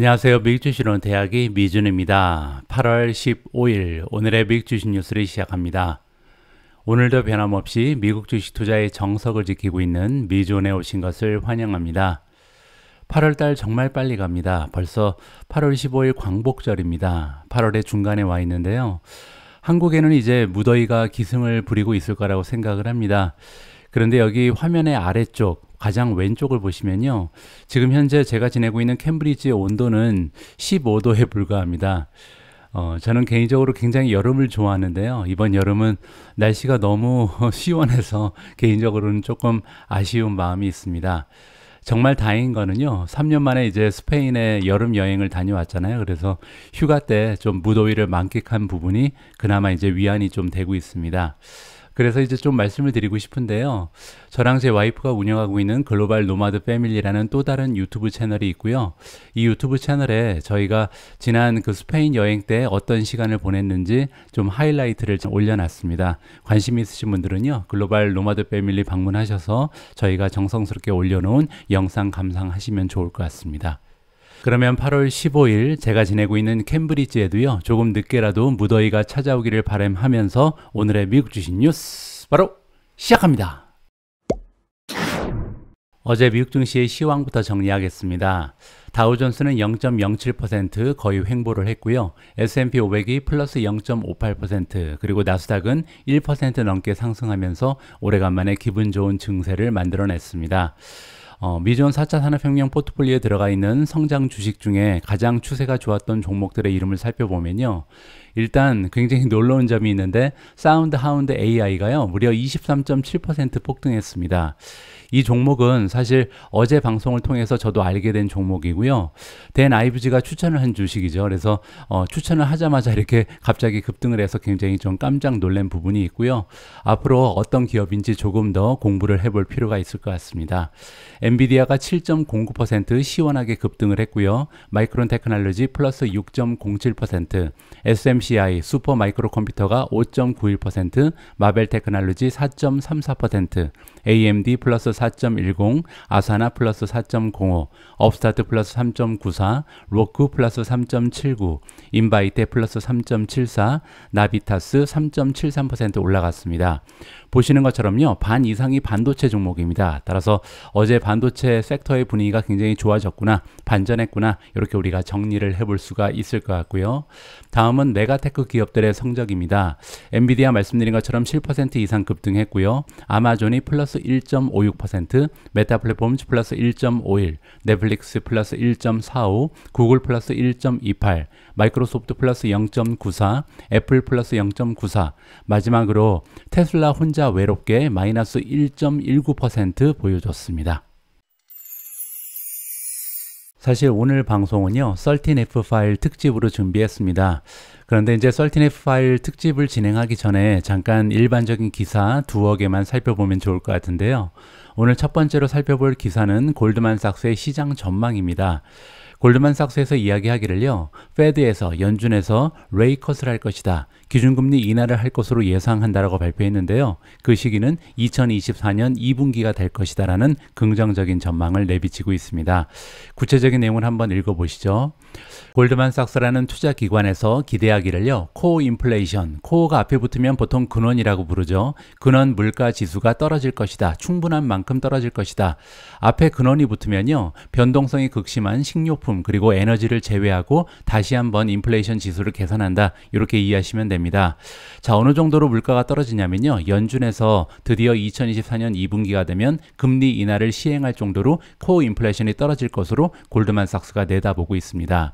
안녕하세요. 미국 주시론 대학의 미준입니다. 8월 15일 오늘의 미국 주식 뉴스를 시작합니다. 오늘도 변함없이 미국 주식 투자의 정석을 지키고 있는 미존에 오신 것을 환영합니다. 8월 달 정말 빨리 갑니다. 벌써 8월 15일 광복절입니다. 8월의 중간에 와 있는데요. 한국에는 이제 무더위가 기승을 부리고 있을 거라고 생각을 합니다. 그런데 여기 화면의 아래쪽 가장 왼쪽을 보시면요. 지금 현재 제가 지내고 있는 캠브리지의 온도는 15도에 불과합니다. 어, 저는 개인적으로 굉장히 여름을 좋아하는데요. 이번 여름은 날씨가 너무 시원해서 개인적으로는 조금 아쉬운 마음이 있습니다. 정말 다행인 거는요. 3년 만에 이제 스페인에 여름 여행을 다녀왔잖아요. 그래서 휴가 때 좀 무더위를 만끽한 부분이 그나마 이제 위안이 좀 되고 있습니다. 그래서 이제 좀 말씀을 드리고 싶은데요. 저랑 제 와이프가 운영하고 있는 글로벌 노마드 패밀리라는 또 다른 유튜브 채널이 있고요. 이 유튜브 채널에 저희가 지난 그 스페인 여행 때 어떤 시간을 보냈는지 좀 하이라이트를 좀 올려놨습니다. 관심 있으신 분들은요. 글로벌 노마드 패밀리 방문하셔서 저희가 정성스럽게 올려놓은 영상 감상하시면 좋을 것 같습니다. 그러면 8월 15일 제가 지내고 있는 캠브리지에도요. 조금 늦게라도 무더위가 찾아오기를 바램하면서 오늘의 미국 주식 뉴스 바로 시작합니다. 어제 미국 증시의 시황부터 정리하겠습니다. 다우존스는 0.07% 거의 횡보를 했고요. S&P 500이 플러스 0.58% 그리고 나스닥은 1% 넘게 상승하면서 오래간만에 기분 좋은 증세를 만들어냈습니다. 어, 미전 4차 산업혁명 포트폴리오에 들어가 있는 성장 주식 중에 가장 추세가 좋았던 종목들의 이름을 살펴보면요. 일단 굉장히 놀라운 점이 있는데 사운드 하운드 AI가요. 무려 23.7% 폭등했습니다. 이 종목은 사실 어제 방송을 통해서 저도 알게 된 종목이고요. 댄 아이브지가 추천을 한 주식이죠. 그래서 어, 추천을 하자마자 이렇게 갑자기 급등을 해서 굉장히 좀 깜짝 놀란 부분이 있고요. 앞으로 어떤 기업인지 조금 더 공부를 해볼 필요가 있을 것 같습니다. 엔비디아가 7.09% 시원하게 급등을 했고요. 마이크론 테크놀로지 플러스 6.07%, SMCI 슈퍼 마이크로 컴퓨터가 5.91%, 마벨 테크놀로지 4.34%, AMD 플러스 4.10, 아사나 플러스 4.05, 업스타트 플러스 3.94, 로크 플러스 3.79, 인바이테 플러스 3.74, 나비타스 3.73% 올라갔습니다. 보시는 것처럼요. 반 이상이 반도체 종목입니다. 따라서 어제 반도체 섹터의 분위기가 굉장히 좋아졌구나, 반전했구나 이렇게 우리가 정리를 해볼 수가 있을 것 같고요. 다음은 메가테크 기업들의 성적입니다. 엔비디아 말씀드린 것처럼 7% 이상 급등했고요. 아마존이 플러스 1.56%, 메타 플랫폼 플러스 1.51, 넷플릭스 플러스 1.45, 구글 플러스 1.28, 마이크로소프트 플러스 0.94, 애플 플러스 0.94, 마지막으로 테슬라 혼자 외롭게 마이너스 1.19% 보여줬습니다. 사실 오늘 방송은요, 썰틴F 파일 특집으로 준비했습니다. 그런데 이제 썰틴F 파일 특집을 진행하기 전에 잠깐 일반적인 기사 두어 개만 살펴보면 좋을 것 같은데요. 오늘 첫 번째로 살펴볼 기사는 골드만삭스의 시장 전망입니다. 골드만삭스에서 이야기하기를요, 페드에서 연준에서 레이컷을 할 것이다. 기준금리 인하를 할 것으로 예상한다라고 발표했는데요. 그 시기는 2024년 2분기가 될 것이다라는 긍정적인 전망을 내비치고 있습니다. 구체적인 내용을 한번 읽어보시죠. 골드만삭스라는 투자기관에서 기대하기를요. 코어 인플레이션, 코어가 앞에 붙으면 보통 근원이라고 부르죠. 근원 물가 지수가 떨어질 것이다. 충분한 만큼 떨어질 것이다. 앞에 근원이 붙으면요. 변동성이 극심한 식료품 그리고 에너지를 제외하고 다시 한번 인플레이션 지수를 계산한다. 이렇게 이해하시면 됩니다. 됩니다. 자, 어느 정도로 물가가 떨어지냐면요. 연준에서 드디어 2024년 2분기가 되면 금리 인하를 시행할 정도로 코어 인플레이션이 떨어질 것으로 골드만삭스가 내다보고 있습니다.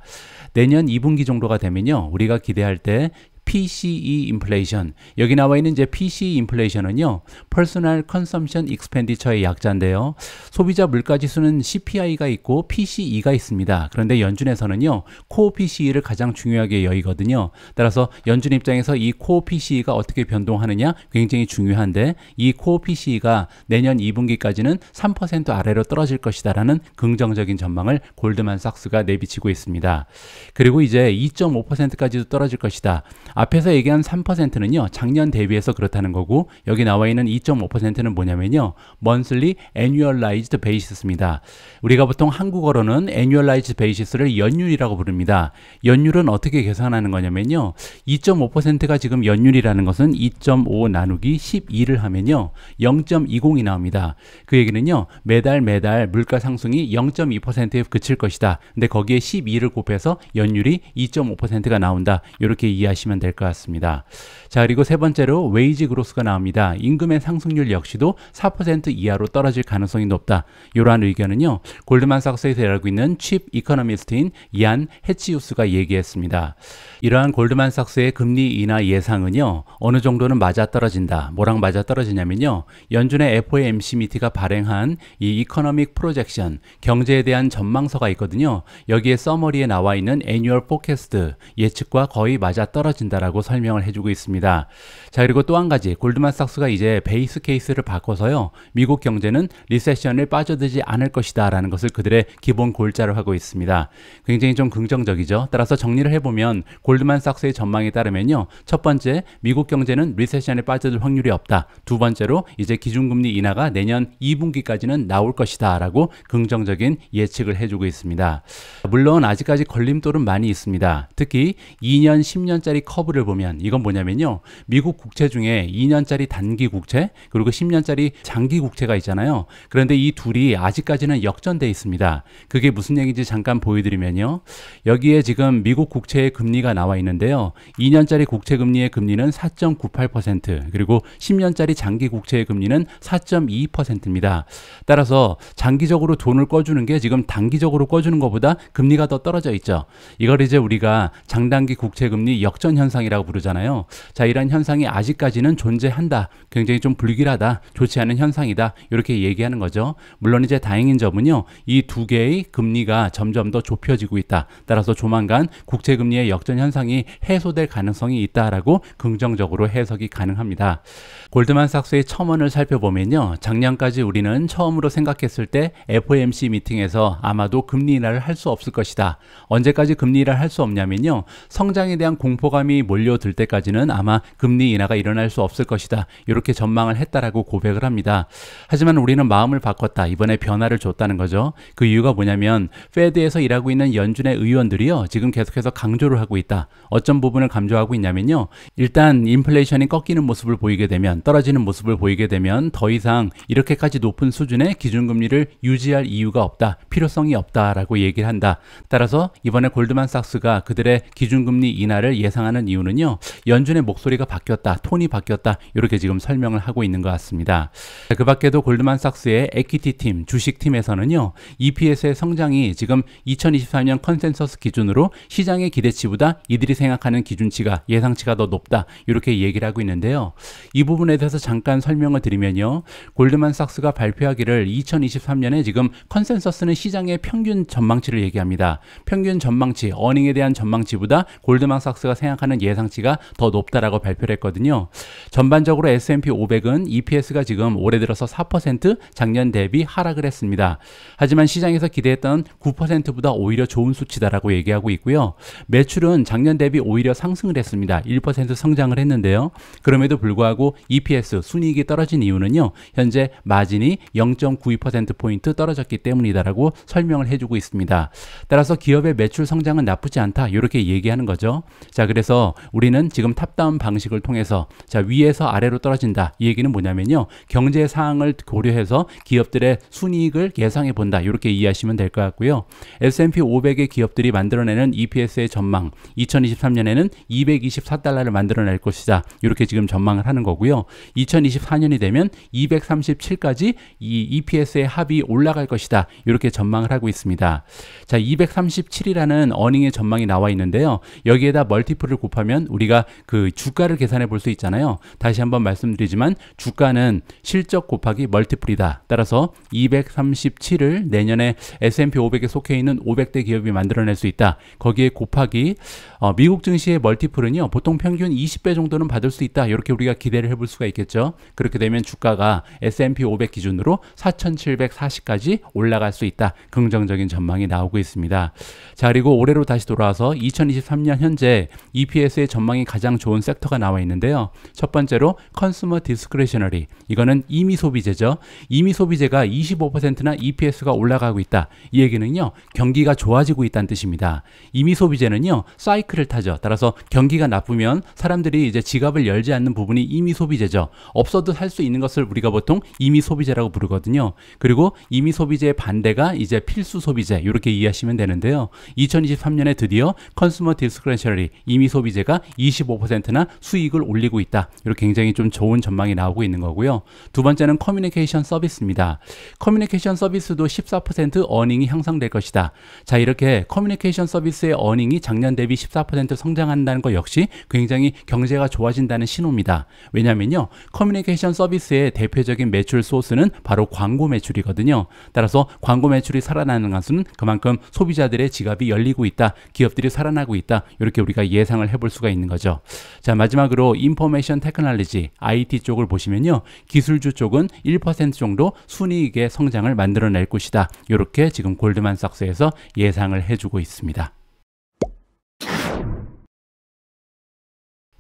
내년 2분기 정도가 되면요. 우리가 기대할 때 PCE 인플레이션. 여기 나와 있는 이제 PCE 인플레이션은요. Personal Consumption Expenditure의 약자인데요. 소비자 물가 지수는 CPI가 있고 PCE가 있습니다. 그런데 연준에서는요. 코어 PCE를 가장 중요하게 여의거든요. 따라서 연준 입장에서 이 코어 PCE가 어떻게 변동하느냐 굉장히 중요한데 이 코어 PCE가 내년 2분기까지는 3% 아래로 떨어질 것이다라는 긍정적인 전망을 골드만삭스가 내비치고 있습니다. 그리고 이제 2.5%까지도 떨어질 것이다. 앞에서 얘기한 3%는요. 작년 대비해서 그렇다는 거고 여기 나와 있는 2.5%는 뭐냐면요. monthly annualized basis입니다. 우리가 보통 한국어로는 annualized basis를 연율이라고 부릅니다. 연율은 어떻게 계산하는 거냐면요. 2.5%가 지금 연율이라는 것은 2.5 나누기 12를 하면요. 0.20이 나옵니다. 그 얘기는요. 매달 매달 물가 상승이 0.2%에 그칠 것이다. 근데 거기에 12를 곱해서 연율이 2.5%가 나온다. 이렇게 이해하시면 됩니다. 될것 같습니다. 자, 그리고 세 번째로 웨이지 그로스가 나옵니다. 임금의 상승률 역시도 4% 이하로 떨어질 가능성이 높다. 이러한 의견은요. 골드만삭스에서 일하고 있는 칩 이코노미스트인 이안 해치우스가 얘기했습니다. 이러한 골드만삭스의 금리 인하 예상은요. 어느 정도는 맞아떨어진다. 뭐랑 맞아떨어지냐면요. 연준의 FOMC 미티가 발행한 이 이코노믹 프로젝션, 경제에 대한 전망서가 있거든요. 여기에 서머리에 나와 있는 애니얼 포캐스트 예측과 거의 맞아떨어진다. 있다라고 설명을 해주고 있습니다. 자 그리고 또 한 가지 골드만삭스가 이제 베이스 케이스를 바꿔서요 미국 경제는 리세션을 빠져들지 않을 것이다라는 것을 그들의 기본 골자로 하고 있습니다. 굉장히 좀 긍정적이죠. 따라서 정리를 해보면 골드만삭스의 전망에 따르면요 첫 번째 미국 경제는 리세션에 빠져들 확률이 없다. 두 번째로 이제 기준금리 인하가 내년 2분기까지는 나올 것이다라고 긍정적인 예측을 해주고 있습니다. 물론 아직까지 걸림돌은 많이 있습니다. 특히 2년 10년짜리 커버 커브를 보면 이건 뭐냐면요. 미국 국채 중에 2년짜리 단기 국채 그리고 10년짜리 장기 국채가 있잖아요. 그런데 이 둘이 아직까지는 역전돼 있습니다. 그게 무슨 얘기인지 잠깐 보여드리면요. 여기에 지금 미국 국채의 금리가 나와 있는데요. 2년짜리 국채 금리의 금리는 4.98% 그리고 10년짜리 장기 국채의 금리는 4.2%입니다. 따라서 장기적으로 돈을 꺼주는 게 지금 단기적으로 꺼주는 것보다 금리가 더 떨어져 있죠. 이걸 이제 우리가 장단기 국채 금리 역전 현상 현상이라고 부르잖아요. 자, 이러 현상이 아직까지는 존재한다. 굉장히 좀 불길하다. 좋지 않은 현상이다. 이렇게 얘기하는 거죠. 물론 이제 다행인 점은요. 이 두 개의 금리가 점점 더 좁혀지고 있다. 따라서 조만간 국채 금리의 역전 현상이 해소될 가능성이 있다라고 긍정적으로 해석이 가능합니다. 골드만삭스의 첨언을 살펴보면요. 작년까지 우리는 처음으로 생각했을 때 FOMC 미팅에서 아마도 금리 인하를 할 수 없을 것이다. 언제까지 금리 인하를 할 수 없냐면요. 성장에 대한 공포감이 몰려들 때까지는 아마 금리 인하가 일어날 수 없을 것이다. 이렇게 전망을 했다라고 고백을 합니다. 하지만 우리는 마음을 바꿨다. 이번에 변화를 줬다는 거죠. 그 이유가 뭐냐면 페드에서 일하고 있는 연준의 의원들이요. 지금 계속해서 강조를 하고 있다. 어떤 부분을 강조하고 있냐면요. 일단 인플레이션이 꺾이는 모습을 보이게 되면 떨어지는 모습을 보이게 되면 더 이상 이렇게까지 높은 수준의 기준금리를 유지할 이유가 없다. 필요성이 없다라고 얘기를 한다. 따라서 이번에 골드만삭스가 그들의 기준금리 인하를 예상하는 하는 이유는요. 연준의 목소리가 바뀌었다. 톤이 바뀌었다. 이렇게 지금 설명을 하고 있는 것 같습니다. 그 밖에도 골드만삭스의 에퀴티 팀, 주식팀에서는요. EPS의 성장이 지금 2 0 2 4년 컨센서스 기준으로 시장의 기대치보다 이들이 생각하는 기준치가 예상치가 더 높다. 이렇게 얘기를 하고 있는데요. 이 부분에 대해서 잠깐 설명을 드리면요. 골드만삭스가 발표하기를 2023년에 지금 컨센서스는 시장의 평균 전망치를 얘기합니다. 평균 전망치, 어닝에 대한 전망치보다 골드만삭스가 생각하는 하는 예상치가 더 높다라고 발표를 했거든요. 전반적으로 S&P 500은 EPS가 지금 올해 들어서 4% 작년 대비 하락을 했습니다. 하지만 시장에서 기대했던 9%보다 오히려 좋은 수치다라고 얘기하고 있고요. 매출은 작년 대비 오히려 상승을 했습니다. 1% 성장을 했는데요. 그럼에도 불구하고 EPS 순이익이 떨어진 이유는요. 현재 마진이 0.92%포인트 떨어졌기 때문이다라고 설명을 해주고 있습니다. 따라서 기업의 매출 성장은 나쁘지 않다 이렇게 얘기하는 거죠. 자 그래서 우리는 지금 탑다운 방식을 통해서 자 위에서 아래로 떨어진다 이 얘기는 뭐냐면요 경제 상황을 고려해서 기업들의 순이익을 예상해 본다 이렇게 이해하시면 될 것 같고요 S&P 500의 기업들이 만들어내는 EPS의 전망 2023년에는 224달러를 만들어낼 것이다 이렇게 지금 전망을 하는 거고요 2024년이 되면 237까지 이 EPS의 합이 올라갈 것이다 이렇게 전망을 하고 있습니다 자 237이라는 어닝의 전망이 나와 있는데요 여기에다 멀티플을 곱하 대입하면 우리가 그 주가를 계산해 볼 수 있잖아요. 다시 한번 말씀드리지만 주가는 실적 곱하기 멀티플이다. 따라서 237을 내년에 S&P 500에 속해 있는 500대 기업이 만들어낼 수 있다. 거기에 곱하기 어, 미국 증시의 멀티플은요. 보통 평균 20배 정도는 받을 수 있다. 이렇게 우리가 기대를 해볼 수가 있겠죠. 그렇게 되면 주가가 S&P 500 기준으로 4,740까지 올라갈 수 있다. 긍정적인 전망이 나오고 있습니다. 자 그리고 올해로 다시 돌아와서 2023년 현재 EPS ABS의 전망이 가장 좋은 섹터가 나와 있는데요. 첫 번째로 컨슈머 디스크레셔너리 이거는 이미 소비재죠. 이미 소비재가 25%나 EPS가 올라가고 있다. 이 얘기는요. 경기가 좋아지고 있다는 뜻입니다. 이미 소비재는요. 사이클을 타죠. 따라서 경기가 나쁘면 사람들이 이제 지갑을 열지 않는 부분이 이미 소비재죠. 없어도 살 수 있는 것을 우리가 보통 이미 소비재라고 부르거든요. 그리고 이미 소비재의 반대가 이제 필수 소비재 이렇게 이해하시면 되는데요. 2023년에 드디어 컨슈머 디스크레셔너리 이미 소비재 소비재가 25%나 수익을 올리고 있다. 이렇게 굉장히 좀 좋은 전망이 나오고 있는 거고요. 두 번째는 커뮤니케이션 서비스입니다. 커뮤니케이션 서비스도 14% 어닝이 향상될 것이다. 자, 이렇게 커뮤니케이션 서비스의 어닝이 작년 대비 14% 성장한다는 것 역시 굉장히 경제가 좋아진다는 신호입니다. 왜냐면요. 커뮤니케이션 서비스의 대표적인 매출 소스는 바로 광고 매출이거든요. 따라서 광고 매출이 살아나는 것은 그만큼 소비자들의 지갑이 열리고 있다. 기업들이 살아나고 있다. 이렇게 우리가 예상을 해볼 볼 수가 있는 거죠. 자, 마지막으로 인포메이션 테크놀로지 IT 쪽을 보시면요. 기술주 쪽은 1% 정도 순이익의 성장을 만들어낼 것이다. 이렇게 지금 골드만삭스에서 예상을 해주고 있습니다.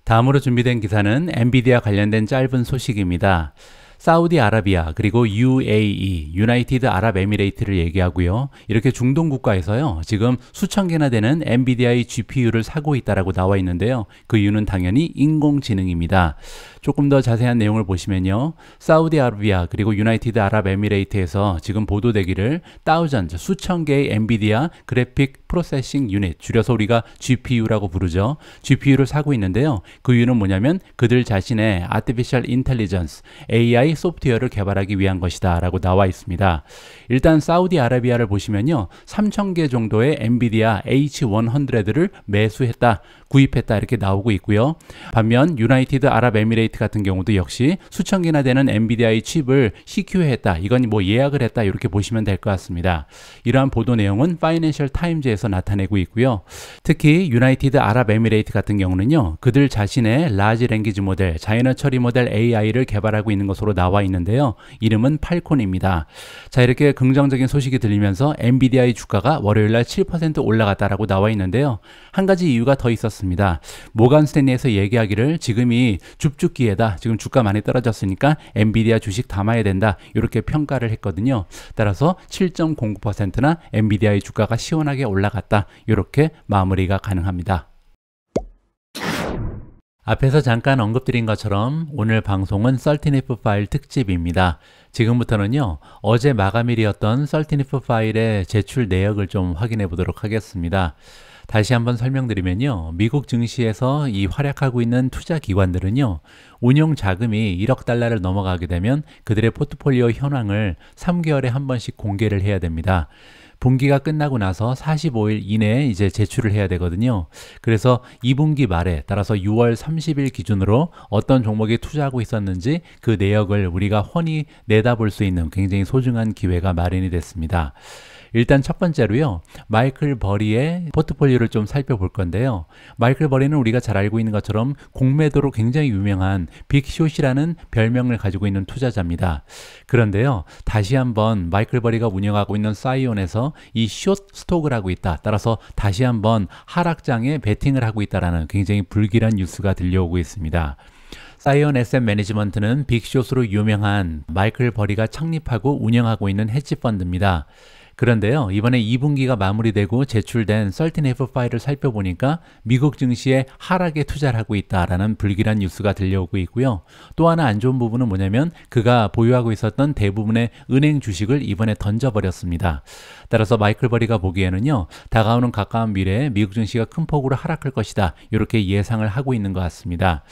다음으로 준비된 기사는 엔비디아 관련된 짧은 소식입니다. 사우디아라비아 그리고 UAE 유나이티드 아랍에미레이트를 얘기하고요. 이렇게 중동 국가에서요. 지금 수천 개나 되는 n v i d i GPU를 사고 있다라고 나와 있는데요. 그 이유는 당연히 인공지능입니다. 조금 더 자세한 내용을 보시면요. 사우디아라비아 그리고 유나이티드 아랍에미레이트에서 지금 보도되기를 다우전 수천 개의 엔비디아 그래픽 프로세싱 유닛 줄여서 우리가 GPU라고 부르죠. GPU를 사고 있는데요. 그 이유는 뭐냐면 그들 자신의 아티피셜 인텔리전스 AI 소프트웨어를 개발하기 위한 것이다 라고 나와 있습니다. 일단 사우디아라비아를 보시면요. 3,000개 정도의 엔비디아 H100를 매수했다. 구입했다 이렇게 나오고 있고요. 반면 유나이티드 아랍에미레이트 같은 경우도 역시 수천 개나 되는 엔비디아의 칩을 CQ했다. 이건 뭐 예약을 했다 이렇게 보시면 될 것 같습니다. 이러한 보도 내용은 파이낸셜 타임즈에서 나타내고 있고요. 특히 유나이티드 아랍에미레이트 같은 경우는요. 그들 자신의 라지 랭귀지 모델, 자이너 처리 모델 AI를 개발하고 있는 것으로 나와 있는데요. 이름은 팔콘입니다. 자 이렇게 긍정적인 소식이 들리면서 엔비디아의 주가가 월요일날 7% 올라갔다라고 나와 있는데요. 한 가지 이유가 더 있었습니다. 모간 스탠리에서 얘기하기를 지금이 줍죽기에다 지금 주가 많이 떨어졌으니까 엔비디아 주식 담아야 된다 이렇게 평가를 했거든요. 따라서 7.09%나 엔비디아의 주가가 시원하게 올라갔다 이렇게 마무리가 가능합니다. 앞에서 잠깐 언급드린 것처럼 오늘 방송은 썰티니프 파일 특집입니다. 지금부터는요, 어제 마감일이었던 썰티니프 파일의 제출 내역을 좀 확인해 보도록 하겠습니다. 다시 한번 설명드리면요. 미국 증시에서 이 활약하고 있는 투자 기관들은요. 운용 자금이 1억 달러를 넘어가게 되면 그들의 포트폴리오 현황을 3개월에 한 번씩 공개를 해야 됩니다. 분기가 끝나고 나서 45일 이내에 이제 제출을 해야 되거든요. 그래서 2분기 말에 따라서 6월 30일 기준으로 어떤 종목에 투자하고 있었는지 그 내역을 우리가 훤히 내다볼 수 있는 굉장히 소중한 기회가 마련이 됐습니다. 일단 첫 번째로요. 마이클 버리의 포트폴리오를 좀 살펴볼 건데요. 마이클 버리는 우리가 잘 알고 있는 것처럼 공매도로 굉장히 유명한 빅숏이라는 별명을 가지고 있는 투자자입니다. 그런데요. 다시 한번 마이클 버리가 운영하고 있는 사이온에서 이 숏 스톡을 하고 있다. 따라서 다시 한번 하락장에 베팅을 하고 있다라는 굉장히 불길한 뉴스가 들려오고 있습니다. 사이언 SM 매니지먼트는 빅숏으로 유명한 마이클 버리가 창립하고 운영하고 있는 헤지펀드입니다. 그런데요, 이번에 2분기가 마무리되고 제출된 13F 파일을 살펴보니까 미국 증시에 하락에 투자를 하고 있다라는 불길한 뉴스가 들려오고 있고요. 또 하나 안 좋은 부분은 뭐냐면 그가 보유하고 있었던 대부분의 은행 주식을 이번에 던져버렸습니다. 따라서 마이클 버리가 보기에는요, 다가오는 가까운 미래에 미국 증시가 큰 폭으로 하락할 것이다. 이렇게 예상을 하고 있는 것 같습니다.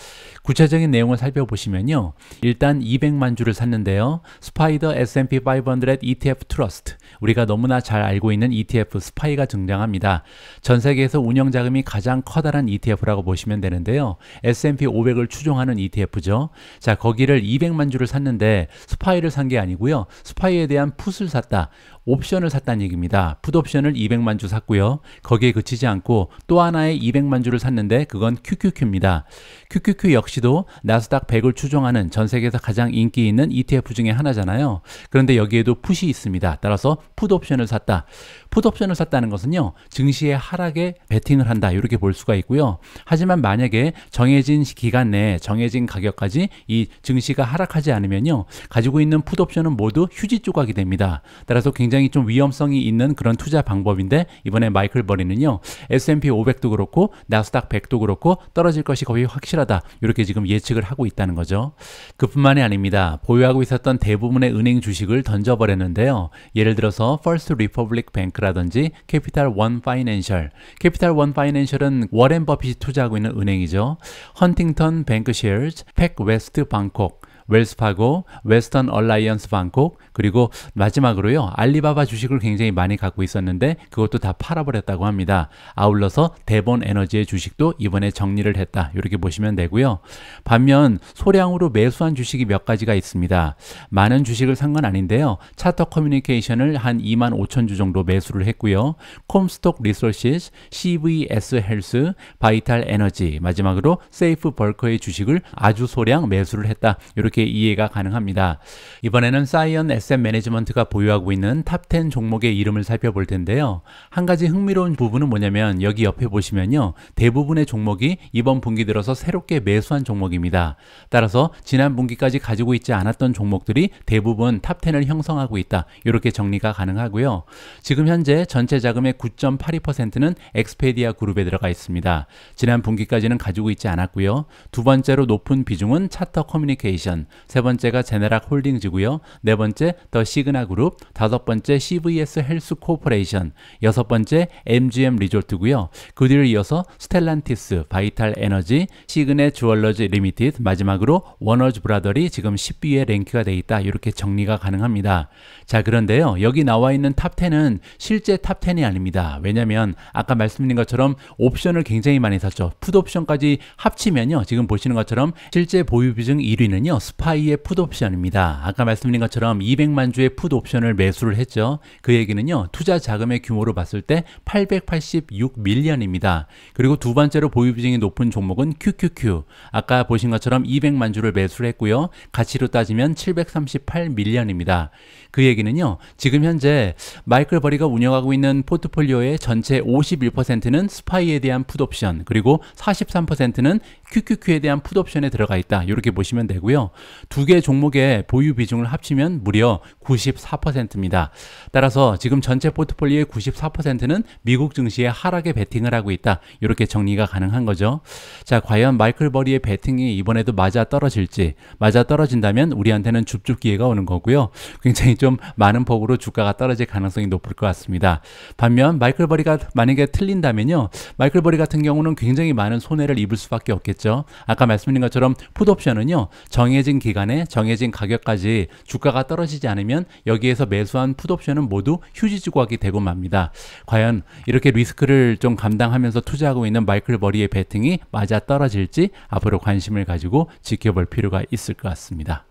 구체적인 내용을 살펴보시면요. 일단 200만 주를 샀는데요. 스파이더 S&P 500 ETF 트러스트. 우리가 너무나 잘 알고 있는 ETF 스파이가 등장합니다. 전 세계에서 운영 자금이 가장 커다란 ETF라고 보시면 되는데요. S&P 500을 추종하는 ETF죠. 자, 거기를 200만 주를 샀는데 스파이를 산 게 아니고요. 스파이에 대한 풋을 샀다. 옵션을 샀다는 얘기입니다. 풋옵션을 200만 주 샀고요. 거기에 그치지 않고 또 하나의 200만 주를 샀는데 그건 QQQ입니다. QQQ 역시도 나스닥 100을 추종하는 전 세계에서 가장 인기 있는 ETF 중에 하나잖아요. 그런데 여기에도 풋이 있습니다. 따라서 풋옵션을 샀다. 풋옵션을 샀다는 것은요. 증시의 하락에 베팅을 한다. 이렇게 볼 수가 있고요. 하지만 만약에 정해진 기간 내에 정해진 가격까지 이 증시가 하락하지 않으면요. 가지고 있는 풋옵션은 모두 휴지 조각이 됩니다. 따라서 굉장히 좀 위험성이 있는 그런 투자 방법인데 이번에 마이클 버리는요. S&P 500도 그렇고 나스닥 100도 그렇고 떨어질 것이 거의 확실하다. 이렇게 지금 예측을 하고 있다는 거죠. 그뿐만이 아닙니다. 보유하고 있었던 대부분의 은행 주식을 던져버렸는데요. 예를 들어서 퍼스트 리퍼블릭 뱅크 테크라든지 캐피탈 원 파이낸셜, 캐피탈 원 파이낸셜은 워렌 버핏이 투자하고 있는 은행이죠. 헌팅턴 뱅크쉐어즈, 팩 웨스트 방콕, 웰스파고, 웨스턴 얼라이언스 방콕, 그리고 마지막으로요. 알리바바 주식을 굉장히 많이 갖고 있었는데 그것도 다 팔아버렸다고 합니다. 아울러서 대본 에너지의 주식도 이번에 정리를 했다. 이렇게 보시면 되고요. 반면 소량으로 매수한 주식이 몇 가지가 있습니다. 많은 주식을 산 건 아닌데요. 차터 커뮤니케이션을 한 2만 5천 주 정도 매수를 했고요. 콤스톡 리소시스, CVS 헬스, 바이탈 에너지, 마지막으로 세이프 벌커의 주식을 아주 소량 매수를 했다. 이렇게 이렇게 이해가 가능합니다. 이번에는 사이언 SM 매니지먼트가 보유하고 있는 탑 10 종목의 이름을 살펴볼 텐데요. 한 가지 흥미로운 부분은 뭐냐면 여기 옆에 보시면요. 대부분의 종목이 이번 분기 들어서 새롭게 매수한 종목입니다. 따라서 지난 분기까지 가지고 있지 않았던 종목들이 대부분 탑 10을 형성하고 있다. 이렇게 정리가 가능하고요. 지금 현재 전체 자금의 9.82%는 엑스페디아 그룹에 들어가 있습니다. 지난 분기까지는 가지고 있지 않았고요. 두 번째로 높은 비중은 차터 커뮤니케이션, 세 번째가 제네락 홀딩즈고요. 네 번째 더 시그나 그룹, 다섯 번째 CVS 헬스 코퍼레이션, 여섯 번째 MGM 리조트고요. 그 뒤를 이어서 스텔란티스, 바이탈 에너지, 시그네 주얼러지 리미티드, 마지막으로 워너즈 브라더리 지금 10위에 랭크가 돼 있다. 이렇게 정리가 가능합니다. 자, 그런데요. 여기 나와 있는 탑 10은 실제 탑 10이 아닙니다. 왜냐면 아까 말씀드린 것처럼 옵션을 굉장히 많이 샀죠. 푸드 옵션까지 합치면요. 지금 보시는 것처럼 실제 보유 비중 1위는요. 스파이의 푸드 옵션입니다. 아까 말씀드린 것처럼 200만 주의 푸드 옵션을 매수를 했죠. 그 얘기는요. 투자 자금의 규모로 봤을 때 886밀리언입니다. 그리고 두 번째로 보유 비중이 높은 종목은 QQQ. 아까 보신 것처럼 200만 주를 매수를 했고요. 가치로 따지면 738밀리언입니다. 그 얘기는요. 지금 현재 마이클 버리가 운영하고 있는 포트폴리오의 전체 51%는 스파이에 대한 푸드 옵션 그리고 43%는 QQQ에 대한 풋옵션에 들어가 있다. 이렇게 보시면 되고요. 두 개 종목의 보유 비중을 합치면 무려 94%입니다. 따라서 지금 전체 포트폴리오의 94%는 미국 증시의 하락에 베팅을 하고 있다. 이렇게 정리가 가능한 거죠. 자, 과연 마이클 버리의 베팅이 이번에도 맞아 떨어질지 맞아 떨어진다면 우리한테는 줍줍 기회가 오는 거고요. 굉장히 좀 많은 폭으로 주가가 떨어질 가능성이 높을 것 같습니다. 반면 마이클 버리가 만약에 틀린다면요. 마이클 버리 같은 경우는 굉장히 많은 손해를 입을 수밖에 없겠죠. 있죠. 아까 말씀드린 것처럼 풋옵션은요. 정해진 기간에 정해진 가격까지 주가가 떨어지지 않으면 여기에서 매수한 풋옵션은 모두 휴지 주고하 되고 맙니다. 과연 이렇게 리스크를 좀 감당하면서 투자하고 있는 마이클 머리의 배팅이 맞아 떨어질지 앞으로 관심을 가지고 지켜볼 필요가 있을 것 같습니다.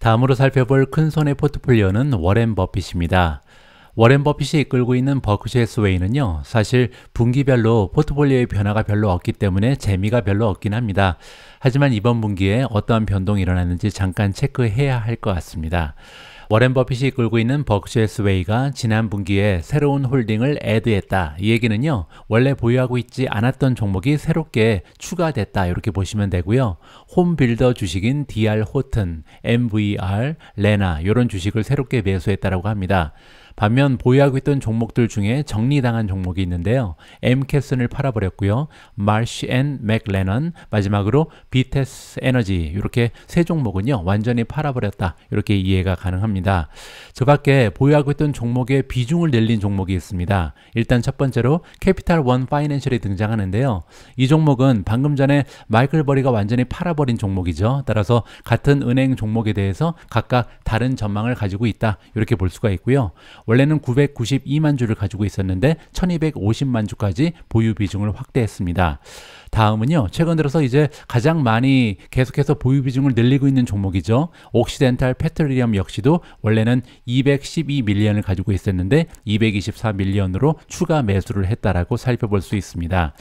다음으로 살펴볼 큰손의 포트폴리오는 워렌 버핏입니다. 워렌 버핏이 이끌고 있는 버크셔 스웨이는요, 사실 분기별로 포트폴리오의 변화가 별로 없기 때문에 재미가 별로 없긴 합니다. 하지만 이번 분기에 어떠한 변동이 일어났는지 잠깐 체크해야 할 것 같습니다. 워렌 버핏이 이끌고 있는 버크셔 스웨이가 지난 분기에 새로운 홀딩을 애드했다. 이 얘기는요. 원래 보유하고 있지 않았던 종목이 새롭게 추가됐다. 이렇게 보시면 되고요. 홈빌더 주식인 DR 호튼, MVR, 레나 이런 주식을 새롭게 매수했다라고 합니다. 반면 보유하고 있던 종목들 중에 정리당한 종목이 있는데요. 엠캐슨을 팔아버렸고요. 마시 앤 맥레넌, 마지막으로 비테스 에너지 이렇게 세 종목은요. 완전히 팔아버렸다. 이렇게 이해가 가능합니다. 저 밖에 보유하고 있던 종목의 비중을 늘린 종목이 있습니다. 일단 첫 번째로 캐피탈 원 파이낸셜이 등장하는데요. 이 종목은 방금 전에 마이클 버리가 완전히 팔아버린 종목이죠. 따라서 같은 은행 종목에 대해서 각각 다른 전망을 가지고 있다. 이렇게 볼 수가 있고요. 원래는 992만 주를 가지고 있었는데 1250만 주까지 보유 비중을 확대했습니다. 다음은요. 최근 들어서 이제 가장 많이 계속해서 보유 비중을 늘리고 있는 종목이죠. 옥시덴탈 페트리엄 역시도 원래는 212밀리언을 가지고 있었는데 224밀리언으로 추가 매수를 했다라고 살펴볼 수 있습니다.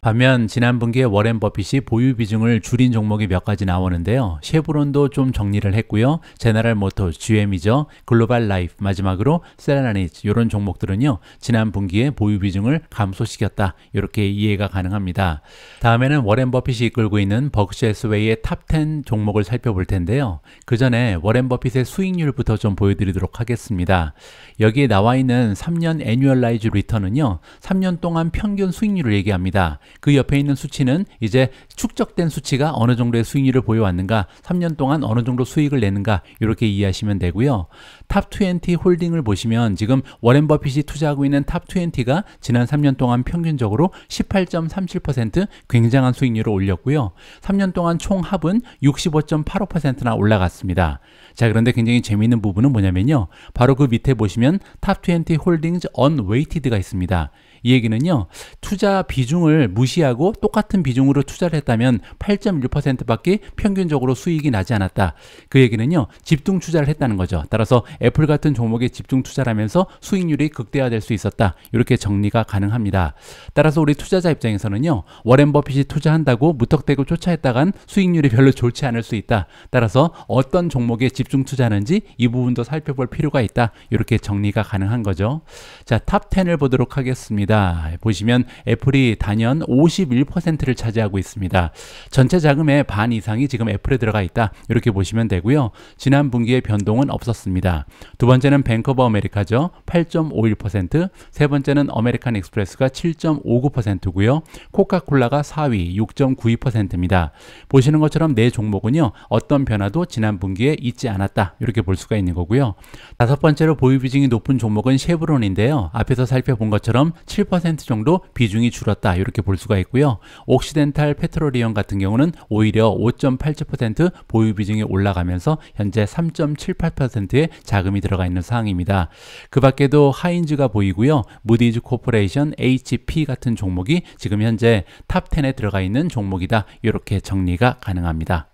반면 지난 분기에 워렌 버핏이 보유 비중을 줄인 종목이 몇 가지 나오는데요. 쉐브론도 좀 정리를 했고요. 제너럴 모터 GM이죠. 글로벌 라이프, 마지막으로 세라나니즈 이런 종목들은요. 지난 분기에 보유 비중을 감소시켰다. 이렇게 이해가 가능합니다. 다음에는 워렌 버핏이 이끌고 있는 버크셔 스웨이의 탑 10 종목을 살펴볼 텐데요. 그 전에 워렌 버핏의 수익률부터 좀 보여드리도록 하겠습니다. 여기에 나와 있는 3년 애뉴얼라이즈 리턴은요. 3년 동안 평균 수익률을 얘기합니다. 그 옆에 있는 수치는 이제 축적된 수치가 어느 정도의 수익률을 보여왔는가 3년 동안 어느 정도 수익을 내는가 이렇게 이해하시면 되고요. 탑20 홀딩을 보시면 지금 워렌 버핏이 투자하고 있는 탑20가 지난 3년 동안 평균적으로 18.37% 굉장한 수익률을 올렸고요. 3년 동안 총 합은 65.85%나 올라갔습니다. 자, 그런데 굉장히 재미있는 부분은 뭐냐면요. 바로 그 밑에 보시면 탑20 홀딩즈 언웨이티드가 있습니다. 이 얘기는요. 투자 비중을 무시하고 똑같은 비중으로 투자를 했다면 8.1%밖에 평균적으로 수익이 나지 않았다. 그 얘기는요. 집중 투자를 했다는 거죠. 따라서 애플 같은 종목에 집중 투자를 하면서 수익률이 극대화될 수 있었다. 이렇게 정리가 가능합니다. 따라서 우리 투자자 입장에서는요. 워렌 버핏이 투자한다고 무턱대고 쫓아했다간 수익률이 별로 좋지 않을 수 있다. 따라서 어떤 종목에 집 집중 투자는지 이 부분도 살펴볼 필요가 있다. 이렇게 정리가 가능한 거죠. 자, 탑 10을 보도록 하겠습니다. 보시면 애플이 단연 51%를 차지하고 있습니다. 전체 자금의 반 이상이 지금 애플에 들어가 있다. 이렇게 보시면 되고요. 지난 분기에 변동은 없었습니다. 두 번째는 뱅커 오브 아메리카죠. 8.51%, 세 번째는 아메리칸 익스프레스가 7.59%고요. 코카콜라가 4위 6.92%입니다. 보시는 것처럼 네 종목은요. 어떤 변화도 지난 분기에 있지 않습니다. 않았다 이렇게 볼 수가 있는 거고요 다섯 번째로 보유 비중이 높은 종목은 쉐브론인데요 앞에서 살펴본 것처럼 7% 정도 비중이 줄었다 이렇게 볼 수가 있고요 옥시덴탈 페트로리엄 같은 경우는 오히려 5.87% 보유 비중이 올라가면서 현재 3.78%의 자금이 들어가 있는 상황입니다 그 밖에도 하인즈가 보이고요 무디즈 코퍼레이션 HP 같은 종목이 지금 현재 탑 10에 들어가 있는 종목이다 이렇게 정리가 가능합니다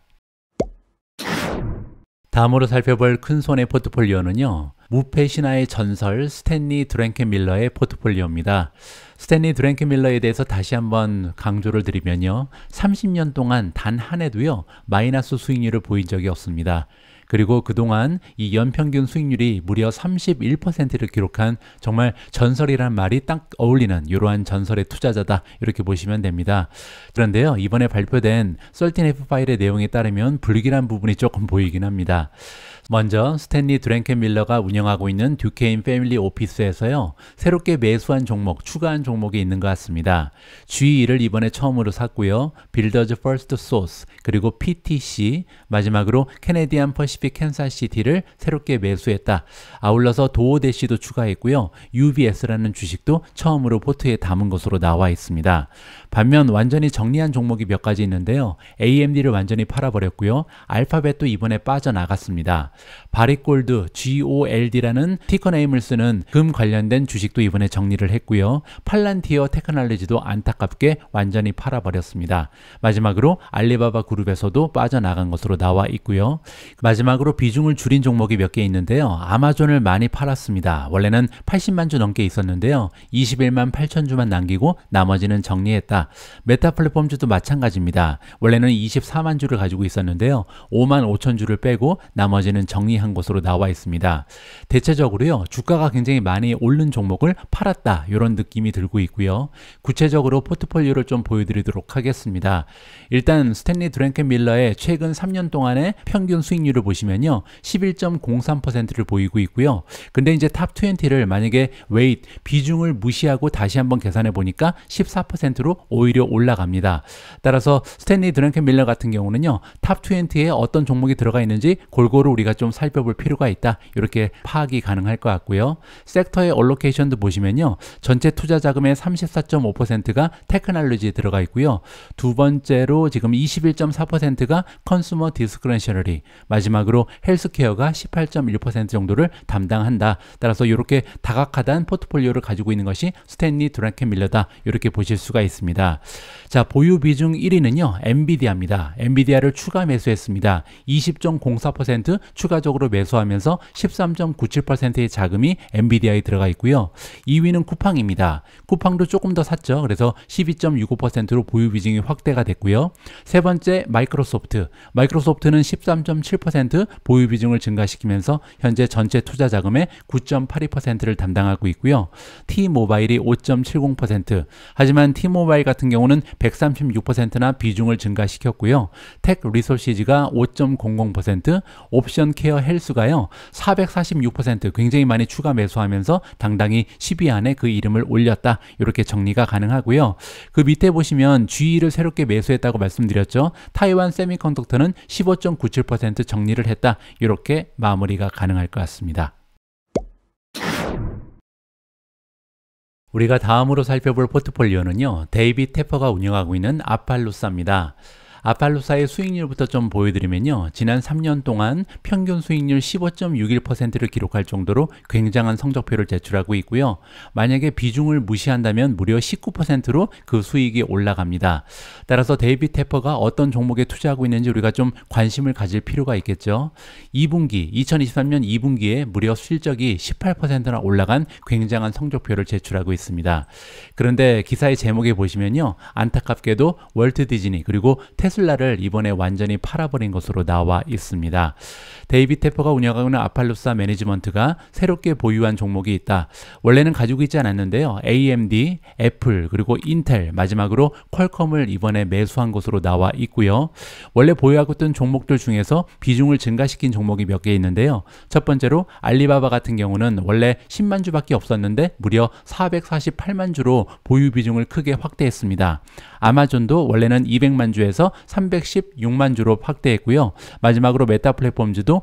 다음으로 살펴볼 큰손의 포트폴리오는요. 무패 신화의 전설 스탠리 드랭케 밀러의 포트폴리오입니다. 스탠리 드랭케 밀러에 대해서 다시 한번 강조를 드리면요. 30년 동안 단 한 해도요. 마이너스 수익률을 보인 적이 없습니다. 그리고 그동안 이 연평균 수익률이 무려 31%를 기록한 정말 전설이란 말이 딱 어울리는 이러한 전설의 투자자다 이렇게 보시면 됩니다. 그런데요 이번에 발표된 13F 파일의 내용에 따르면 불길한 부분이 조금 보이긴 합니다. 먼저 스탠리 드랭켄 밀러가 운영하고 있는 듀케인 패밀리 오피스에서요. 새롭게 매수한 종목, 추가한 종목이 있는 것 같습니다. G2를 이번에 처음으로 샀고요. 빌더즈 퍼스트 소스, 그리고 PTC, 마지막으로 캐네디안 퍼시픽 캔사시티를 새롭게 매수했다. 아울러서 도어대시도 추가했고요. UBS라는 주식도 처음으로 포트에 담은 것으로 나와 있습니다. 반면 완전히 정리한 종목이 몇 가지 있는데요. AMD를 완전히 팔아버렸고요. 알파벳도 이번에 빠져나갔습니다. 바리골드 GOLD라는 티커네임을 쓰는 금 관련된 주식도 이번에 정리를 했고요. 팔란티어 테크놀로지도 안타깝게 완전히 팔아버렸습니다. 마지막으로 알리바바 그룹에서도 빠져나간 것으로 나와 있고요. 마지막으로 비중을 줄인 종목이 몇 개 있는데요. 아마존을 많이 팔았습니다. 원래는 80만 주 넘게 있었는데요. 21만 8천 주만 남기고 나머지는 정리했다. 메타 플랫폼주도 마찬가지입니다. 원래는 24만 주를 가지고 있었는데요. 5만 5천 주를 빼고 나머지는 보면 정리한 것으로 나와 있습니다. 대체적으로요. 주가가 굉장히 많이 오른 종목을 팔았다. 이런 느낌이 들고 있고요. 구체적으로 포트폴리오를 좀 보여드리도록 하겠습니다. 일단 스탠리 드랭크 밀러의 최근 3년 동안의 평균 수익률을 보시면요. 11.03%를 보이고 있고요. 근데 이제 탑 20를 만약에 웨이트 비중을 무시하고 다시 한번 계산해 보니까 14%로 오히려 올라갑니다. 따라서 스탠리 드랭크 밀러 같은 경우는요. 탑 20에 어떤 종목이 들어가 있는지 골고루 우리가 좀 살펴볼 필요가 있다 이렇게 파악이 가능할 것 같고요 섹터의 얼로케이션도 보시면요 전체 투자 자금의 34.5%가 테크놀로지에 들어가 있고요 두 번째로 지금 21.4%가 컨슈머 디스크랜셔너리 마지막으로 헬스케어가 18.1% 정도를 담당한다 따라서 이렇게 다각화단 포트폴리오를 가지고 있는 것이 스탠리 드랭켄 밀러다 이렇게 보실 수가 있습니다 자 보유 비중 1위는요 엔비디아입니다 엔비디아를 추가 매수했습니다 20.04% 추가적으로 매수하면서 13.97%의 자금이 엔비디아에 들어가 있고요. 2위는 쿠팡입니다. 쿠팡도 조금 더 샀죠. 그래서 12.65%로 보유 비중이 확대가 됐고요. 세 번째 마이크로소프트. 마이크로소프트는 13.7% 보유 비중을 증가시키면서 현재 전체 투자 자금의 9.82%를 담당하고 있고요. 티모바일이 5.70%. 하지만 티모바일 같은 경우는 136%나 비중을 증가시켰고요. 택 리소시지가 5.00%, 옵션 케어 헬스가요 446% 굉장히 많이 추가 매수하면서 당당히 10위 안에 그 이름을 올렸다 이렇게 정리가 가능하고요 그 밑에 보시면 GE를 새롭게 매수했다고 말씀드렸죠 타이완 세미컨덕터는 15.97% 정리를 했다 이렇게 마무리가 가능할 것 같습니다 우리가 다음으로 살펴볼 포트폴리오는요 데이비 테퍼가 운영하고 있는 아팔루사입니다 아팔로사의 수익률부터 좀 보여드리면요. 지난 3년 동안 평균 수익률 15.61%를 기록할 정도로 굉장한 성적표를 제출하고 있고요. 만약에 비중을 무시한다면 무려 19%로 그 수익이 올라갑니다. 따라서 데이비 테퍼가 어떤 종목에 투자하고 있는지 우리가 좀 관심을 가질 필요가 있겠죠. 2분기, 2023년 2분기에 무려 실적이 18%나 올라간 굉장한 성적표를 제출하고 있습니다. 그런데 기사의 제목에 보시면요. 안타깝게도 월트 디즈니 그리고 테스 테슬라를 이번에 완전히 팔아버린 것으로 나와 있습니다. 데이비 테퍼가 운영하는 아팔루사 매니지먼트가 새롭게 보유한 종목이 있다. 원래는 가지고 있지 않았는데요. AMD, 애플, 그리고 인텔, 마지막으로 퀄컴을 이번에 매수한 것으로 나와 있고요. 원래 보유하고 있던 종목들 중에서 비중을 증가시킨 종목이 몇 개 있는데요. 첫 번째로 알리바바 같은 경우는 원래 10만 주밖에 없었는데 무려 448만 주로 보유 비중을 크게 확대했습니다. 아마존도 원래는 200만 주에서 316만 주로 확대했고요. 마지막으로 메타 플랫폼즈도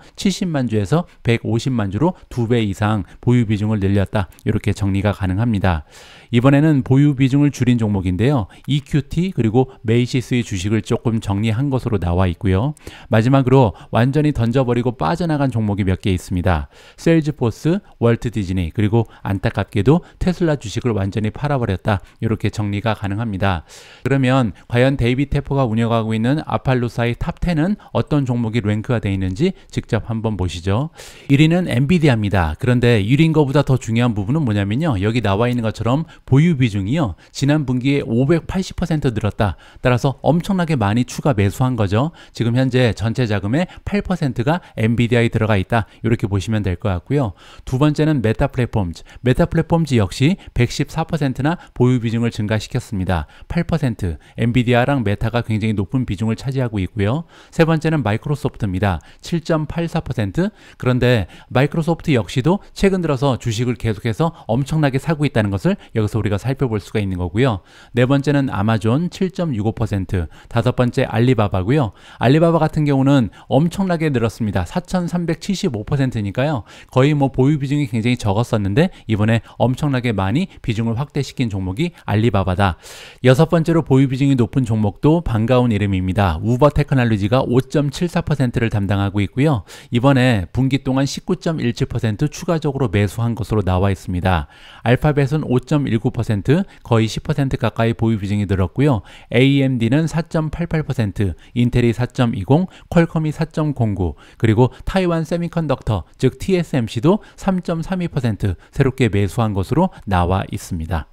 70만 주에서 150만 주로 두 배 이상 보유 비중을 늘렸다. 이렇게 정리가 가능합니다. 이번에는 보유 비중을 줄인 종목인데요. EQT 그리고 메이시스의 주식을 조금 정리한 것으로 나와 있고요. 마지막으로 완전히 던져버리고 빠져나간 종목이 몇 개 있습니다. 셀즈포스, 월트 디즈니 그리고 안타깝게도 테슬라 주식을 완전히 팔아버렸다. 이렇게 정리가 가능합니다. 그러면 과연 데이비 테퍼가 운영하고 보고 있는 아팔루사의 탑10은 어떤 종목이 랭크가 되어 있는지 직접 한번 보시죠. 1위는 엔비디아입니다. 그런데 1위인 것보다 더 중요한 부분은 뭐냐면요. 여기 나와 있는 것처럼 보유 비중이요. 지난 분기에 580% 늘었다. 따라서 엄청나게 많이 추가 매수한 거죠. 지금 현재 전체 자금의 8%가 엔비디아에 들어가 있다. 이렇게 보시면 될 것 같고요. 두 번째는 메타 플랫폼즈. 메타 플랫폼즈 역시 114%나 보유 비중을 증가시켰습니다. 8% 엔비디아랑 메타가 굉장히 높은 높은 비중을 차지하고 있고요. 세 번째는 마이크로소프트입니다. 7.84% 그런데 마이크로소프트 역시도 최근 들어서 주식을 계속해서 엄청나게 사고 있다는 것을 여기서 우리가 살펴볼 수가 있는 거고요. 네 번째는 아마존 7.65% 다섯 번째 알리바바고요. 알리바바 같은 경우는 엄청나게 늘었습니다. 4,375%니까요. 거의 뭐 보유 비중이 굉장히 적었었는데 이번에 엄청나게 많이 비중을 확대시킨 종목이 알리바바다. 여섯 번째로 보유 비중이 높은 종목도 반가운 이름 이름입니다. 우버 테크놀로지가 5.74%를 담당하고 있고요. 이번에 분기 동안 19.17% 추가적으로 매수한 것으로 나와 있습니다. 알파벳은 5.19% 거의 10% 가까이 보유 비중이 늘었고요. AMD는 4.88%, 인텔이 4.20, 퀄컴이 4.09, 그리고 타이완 세미컨덕터 즉 TSMC도 3.32% 새롭게 매수한 것으로 나와 있습니다.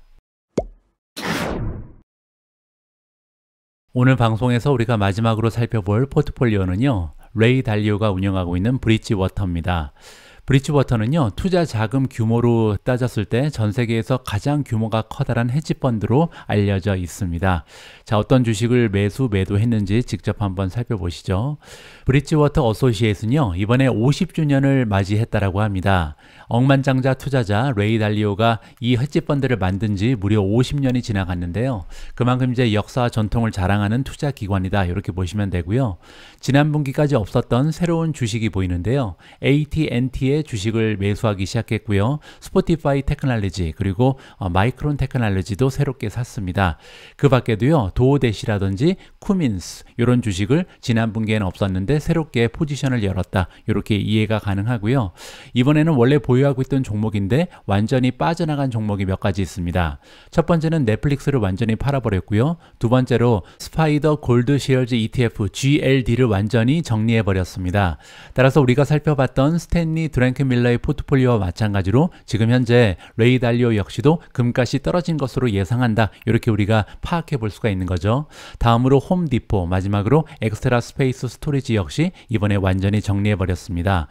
오늘 방송에서 우리가 마지막으로 살펴볼 포트폴리오는요. 레이 달리오가 운영하고 있는 브릿지 워터입니다. 브릿지 워터는요. 투자 자금 규모로 따졌을 때 전 세계에서 가장 규모가 커다란 헤지펀드로 알려져 있습니다. 자, 어떤 주식을 매수 매도했는지 직접 한번 살펴보시죠. 브릿지 워터 어소시에이트는요. 이번에 50주년을 맞이했다라고 합니다. 억만장자 투자자 레이 달리오가 이 h e d 펀드를 만든 지 무려 50년이 지나갔는데요. 그만큼 이제 역사와 전통을 자랑하는 투자 기관이다 이렇게 보시면 되고요. 지난 분기까지 없었던 새로운 주식이 보이는데요. AT&T의 주식을 매수하기 시작했고요. 스포티파이 테크놀로지 그리고 어, 마이크론 테크놀로지도 새롭게 샀습니다. 그 밖에도요. 도어데시라든지 쿠민스 이런 주식을 지난 분기에는 없었는데 새롭게 포지션을 열었다 이렇게 이해가 가능하고요. 이번에는 원래 보여 보유하고 있던 종목인데 완전히 빠져나간 종목이 몇 가지 있습니다. 첫 번째는 넷플릭스를 완전히 팔아버렸고요. 두 번째로 스파이더 골드 시얼즈 ETF GLD를 완전히 정리해버렸습니다. 따라서 우리가 살펴봤던 스탠리 드랭크밀러의 포트폴리오와 마찬가지로 지금 현재 레이달리오 역시도 금값이 떨어진 것으로 예상한다. 이렇게 우리가 파악해 볼 수가 있는 거죠. 다음으로 홈디포, 마지막으로 엑스트라 스페이스 스토리지 역시 이번에 완전히 정리해버렸습니다.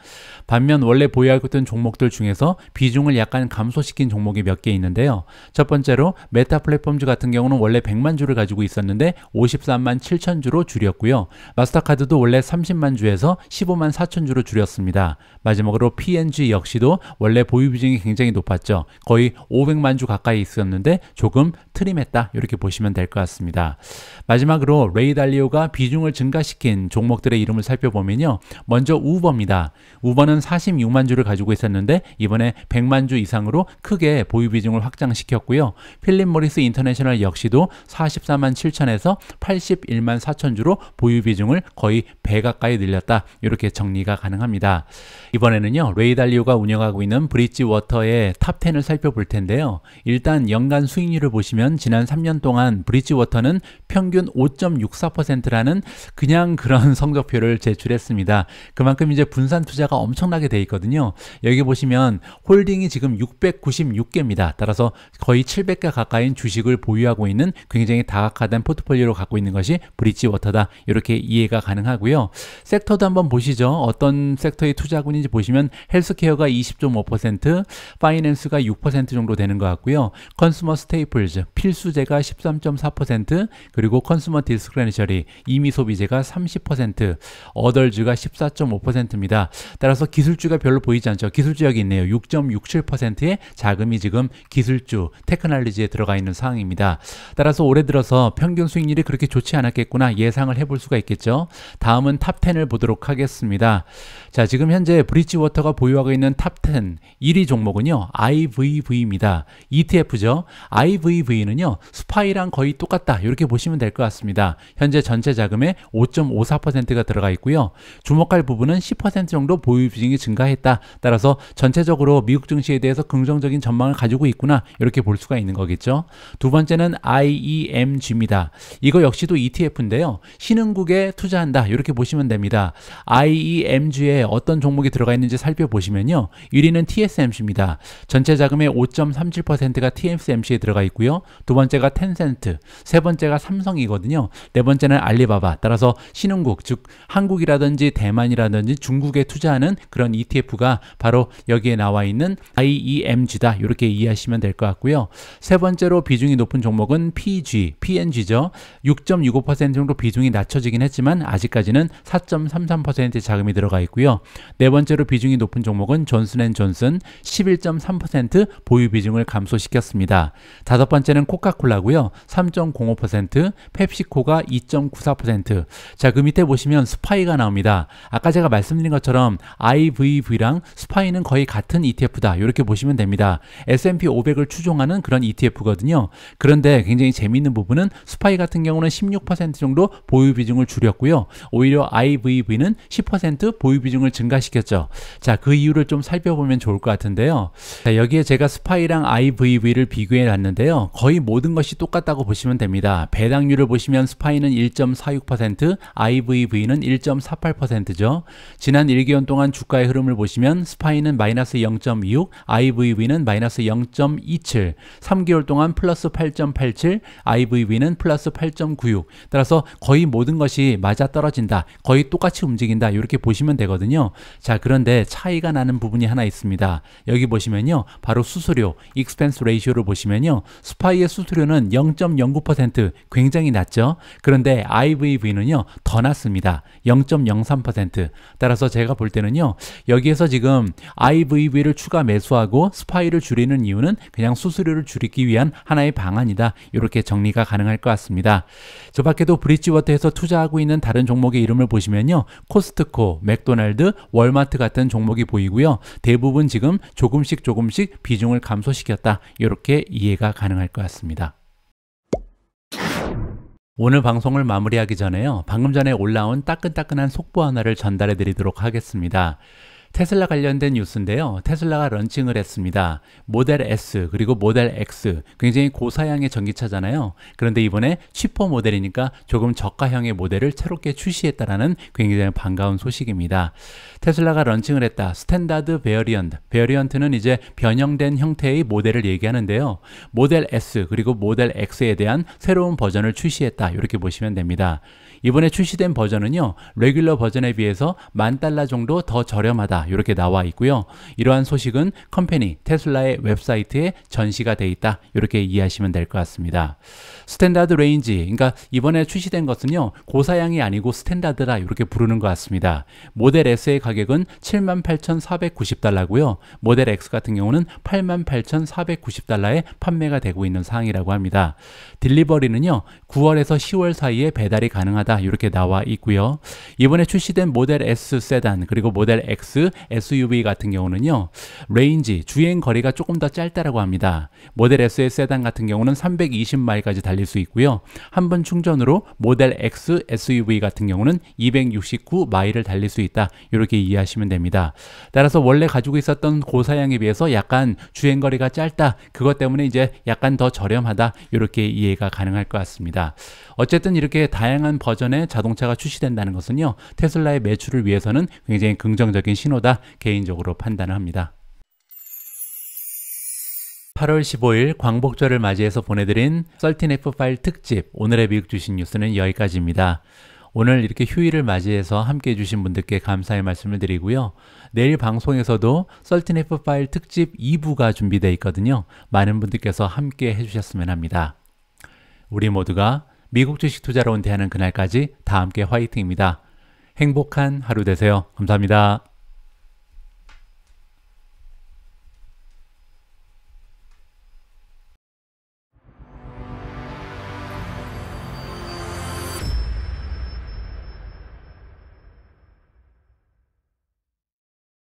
반면 원래 보유하고 있던 종목들 중에서 비중을 약간 감소시킨 종목이 몇 개 있는데요. 첫 번째로 메타 플랫폼즈 같은 경우는 원래 100만 주를 가지고 있었는데 53만 7천 주로 줄였고요. 마스터카드도 원래 30만 주에서 15만 4천 주로 줄였습니다. 마지막으로 PNG 역시도 원래 보유 비중이 굉장히 높았죠. 거의 500만 주 가까이 있었는데 조금 트림했다 이렇게 보시면 될 것 같습니다. 마지막으로 레이달리오가 비중을 증가시킨 종목들의 이름을 살펴보면요. 먼저 우버입니다. 우버는 46만 주를 가지고 있었는데 이번에 100만 주 이상으로 크게 보유 비중을 확장시켰고요. 필립 모리스 인터내셔널 역시도 44만 7천에서 81만 4천 주로 보유 비중을 거의 배 가까이 늘렸다. 이렇게 정리가 가능합니다. 이번에는요. 레이달리오가 운영하고 있는 브릿지 워터의 탑 10을 살펴볼 텐데요. 일단 연간 수익률을 보시면 지난 3년 동안 브릿지 워터는 평균 5.64%라는 그냥 그런 성적표를 제출했습니다. 그만큼 이제 분산 투자가 엄청나게 돼 있거든요. 여기 보시면 보면 홀딩이 지금 696개입니다. 따라서 거의 700개 가까이 주식을 보유하고 있는 굉장히 다각화된 포트폴리오를 갖고 있는 것이 브릿지워터다. 이렇게 이해가 가능하고요. 섹터도 한번 보시죠. 어떤 섹터의 투자군인지 보시면 헬스케어가 20.5%, 파이낸스가 6% 정도 되는 것 같고요. 컨스머 스테이플즈, 필수재가 13.4%, 그리고 컨스머 디스크레니셔리, 이미 소비재가 30%, 어덜즈가 14.5%입니다. 따라서 기술주가 별로 보이지 않죠. 기술주 여기 있네요. 6.67%의 자금이 지금 기술주 테크놀로지에 들어가 있는 상황입니다. 따라서 올해 들어서 평균 수익률이 그렇게 좋지 않았겠구나 예상을 해볼 수가 있겠죠. 다음은 탑10을 보도록 하겠습니다. 자, 지금 현재 브릿지워터가 보유하고 있는 탑10 1위 종목은요. IVV입니다. ETF죠. IVV는요. 스파이랑 거의 똑같다. 이렇게 보시면 될 것 같습니다. 현재 전체 자금의 5.54%가 들어가 있고요. 주목할 부분은 10% 정도 보유 비중이 증가했다. 따라서 전체 전체적으로 미국 증시에 대해서 긍정적인 전망을 가지고 있구나 이렇게 볼 수가 있는 거겠죠. 두 번째는 IEMG입니다. 이거 역시도 ETF인데요. 신흥국에 투자한다 이렇게 보시면 됩니다. IEMG에 어떤 종목이 들어가 있는지 살펴보시면요. 1위는 TSMC입니다. 전체 자금의 5.37%가 TSMC에 들어가 있고요. 두 번째가 텐센트, 세 번째가 삼성이거든요. 네 번째는 알리바바. 따라서 신흥국, 즉 한국이라든지 대만이라든지 중국에 투자하는 그런 ETF가 바로 여기 여기에 나와 있는 IEMG다 이렇게 이해하시면 될 것 같고요. 세 번째로 비중이 높은 종목은 PG, PNG죠. 6.65% 정도 비중이 낮춰지긴 했지만 아직까지는 4.33%의 자금이 들어가 있고요. 네 번째로 비중이 높은 종목은 존슨앤존슨 11.3% 보유 비중을 감소시켰습니다. 다섯 번째는 코카콜라고요. 3.05%, 펩시코가 2.94%. 자, 그 밑에 보시면 스파이가 나옵니다. 아까 제가 말씀드린 것처럼 IVV랑 스파이는 거의 같은 ETF다 이렇게 보시면 됩니다. S&P 500을 추종하는 그런 ETF거든요. 그런데 굉장히 재미있는 부분은 스파이 같은 경우는 16% 정도 보유 비중을 줄였고요. 오히려 IVV는 10% 보유 비중을 증가시켰죠. 자, 그 이유를 좀 살펴보면 좋을 것 같은데요. 자, 여기에 제가 스파이랑 IVV를 비교해 놨는데요. 거의 모든 것이 똑같다고 보시면 됩니다. 배당률을 보시면 스파이는 1.46%, IVV는 1.48%죠. 지난 1개월 동안 주가의 흐름을 보시면 스파이는 마이너스 마이너스 0.26, IVV는 마이너스 0.27, 3개월 동안 플러스 8.87, IVV는 플러스 8.96. 따라서 거의 모든 것이 맞아떨어진다. 거의 똑같이 움직인다. 이렇게 보시면 되거든요. 자, 그런데 차이가 나는 부분이 하나 있습니다. 여기 보시면요. 바로 수수료, expense ratio를 보시면요. 스파이의 수수료는 0.09% 굉장히 낮죠. 그런데 IVV는요. 더 낮습니다. 0.03%. 따라서 제가 볼 때는요. 여기에서 지금 i IVV를 추가 매수하고 스파이를 줄이는 이유는 그냥 수수료를 줄이기 위한 하나의 방안이다. 이렇게 정리가 가능할 것 같습니다. 저 밖에도 브릿지워터에서 투자하고 있는 다른 종목의 이름을 보시면요. 코스트코, 맥도날드, 월마트 같은 종목이 보이고요. 대부분 지금 조금씩 조금씩 비중을 감소시켰다. 이렇게 이해가 가능할 것 같습니다. 오늘 방송을 마무리하기 전에요. 방금 전에 올라온 따끈따끈한 속보 하나를 전달해 드리도록 하겠습니다. 테슬라 관련된 뉴스인데요. 테슬라가 런칭을 했습니다. 모델 S 그리고 모델 X 굉장히 고사양의 전기차잖아요. 그런데 이번에 취퍼 모델이니까 조금 저가형의 모델을 새롭게 출시했다라는 굉장히 반가운 소식입니다. 테슬라가 런칭을 했다. 스탠다드 베어리언트. 베어리언트는 이제 변형된 형태의 모델을 얘기하는데요. 모델 S 그리고 모델 X에 대한 새로운 버전을 출시했다. 이렇게 보시면 됩니다. 이번에 출시된 버전은요 레귤러 버전에 비해서 만 달러 정도 더 저렴하다 이렇게 나와 있고요 이러한 소식은 컴퍼니 테슬라의 웹사이트에 전시가 돼 있다 이렇게 이해하시면 될 것 같습니다 스탠다드 레인지, 그러니까 이번에 출시된 것은요, 고사양이 아니고 스탠다드라 이렇게 부르는 것 같습니다. 모델 S의 가격은 78,490달러고요. 모델 X 같은 경우는 88,490달러에 판매가 되고 있는 상황이라고 합니다. 딜리버리는요, 9월에서 10월 사이에 배달이 가능하다 이렇게 나와 있고요. 이번에 출시된 모델 S 세단 그리고 모델 X SUV 같은 경우는요, 레인지 주행 거리가 조금 더 짧다라고 합니다. 모델 S의 세단 같은 경우는 320마일까지 달 달릴 수 있고요. 한 번 충전으로 모델 X SUV 같은 경우는 269마일을 달릴 수 있다. 이렇게 이해하시면 됩니다. 따라서 원래 가지고 있었던 고사양에 비해서 약간 주행거리가 짧다. 그것 때문에 이제 약간 더 저렴하다. 이렇게 이해가 가능할 것 같습니다. 어쨌든 이렇게 다양한 버전의 자동차가 출시된다는 것은요. 테슬라의 매출을 위해서는 굉장히 긍정적인 신호다. 개인적으로 판단을 합니다. 8월 15일 광복절을 맞이해서 보내드린 썰틴 F 파일 특집 오늘의 미국 주신 뉴스는 여기까지입니다. 오늘 이렇게 휴일을 맞이해서 함께 해주신 분들께 감사의 말씀을 드리고요. 내일 방송에서도 썰틴 F 파일 특집 2부가 준비되어 있거든요. 많은 분들께서 함께 해주셨으면 합니다. 우리 모두가 미국 주식 투자로 은대하는 그날까지 다 함께 화이팅입니다. 행복한 하루 되세요. 감사합니다.